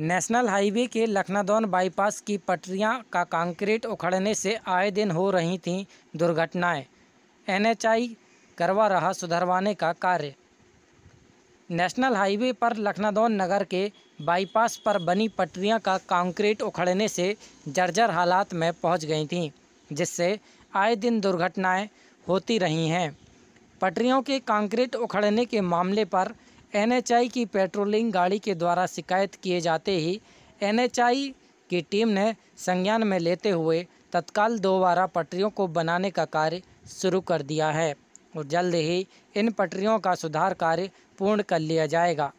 national highway के Lakhnadon bypass की पटरियां का कंक्रीट उखड़ने से आए दिन हो रही थीं दुर्घटनाएं एनएचआई करवा रहा सुधरवाने का कार्य नेशनल हाईवे पर लखनादौन नगर के बाईपास पर बनी पटरियां का कंक्रीट उखड़ने से जर्जर हालात में पहुंच गई थीं जिससे आए दिन दुर्घटनाएं होती रही हैं पटरियों के कंक्रीट उखड़ने के मामले पर एनएचआई की पेट्रोलिंग गाड़ी के द्वारा शिकायत किए जाते ही एनएचआई की टीम ने संज्ञान में लेते हुए तत्काल दोबारा पटरियों को बनाने का कार्य शुरू कर दिया है और जल्द ही इन पटरियों का सुधार कार्य पूर्ण कर लिया जाएगा